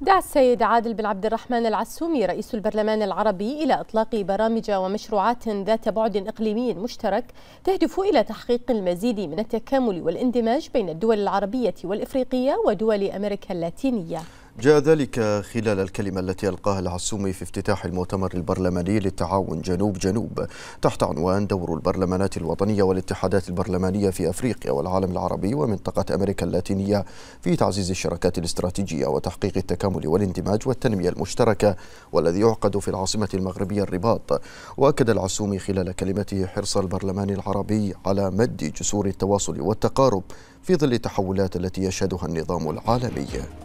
دعا السيد عادل بن عبد الرحمن العسومي رئيس البرلمان العربي إلى إطلاق برامج ومشروعات ذات بعد إقليمي مشترك تهدف إلى تحقيق المزيد من التكامل والاندماج بين الدول العربية والإفريقية ودول أمريكا اللاتينية جاء ذلك خلال الكلمة التي ألقاها العسومي في افتتاح المؤتمر البرلماني للتعاون جنوب جنوب تحت عنوان دور البرلمانات الوطنية والاتحادات البرلمانية في أفريقيا والعالم العربي ومنطقة أمريكا اللاتينية في تعزيز الشراكات الاستراتيجية وتحقيق التكامل والاندماج والتنمية المشتركة والذي يعقد في العاصمة المغربية الرباط وأكد العسومي خلال كلمته حرص البرلمان العربي على مد جسور التواصل والتقارب في ظل التحولات التي يشهدها النظام العالمي